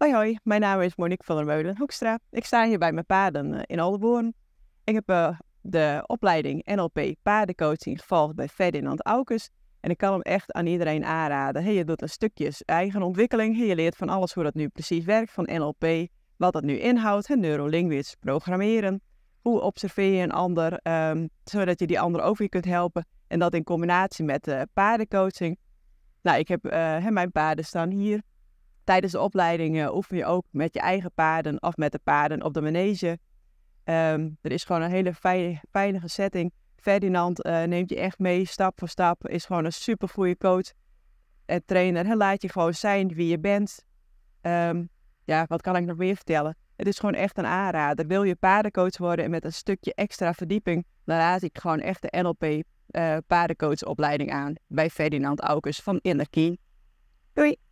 Hoi hoi, mijn naam is Monique van der Meulen Hoekstra. Ik sta hier bij mijn paden eh, in Aldeborn. Ik heb eh, de opleiding NLP paardencoaching gevolgd bij Ferdinand Aukes. En ik kan hem echt aan iedereen aanraden. je doet een stukjes eigen ontwikkeling. je leert van alles hoe dat nu precies werkt, van NLP, wat dat nu inhoudt, en neurolinguistisch programmeren. Hoe observeer je een ander, ehm, zodat je die ander over je kunt helpen. En dat in combinatie met uh, paardencoaching. Nou, ik heb mijn paarden staan hier tijdens de opleidingen oefen je ook met je eigen paarden, of met de paarden op de manege. Ehm, er is gewoon een hele veilige, setting. Ferdinand eh, neemt je echt mee, stap voor stap. Is gewoon een super goede coach en trainer. Hij laat je gewoon zijn wie je bent. Ehm, ja, wat kan ik nog meer vertellen? Het is gewoon echt een aanrader. Wil je paardencoach worden en met een stukje extra verdieping, dan raad ik gewoon echt de NLP uh, eh, paardencoachopleiding aan bij Ferdinand Aukers van Innerkien. Doei!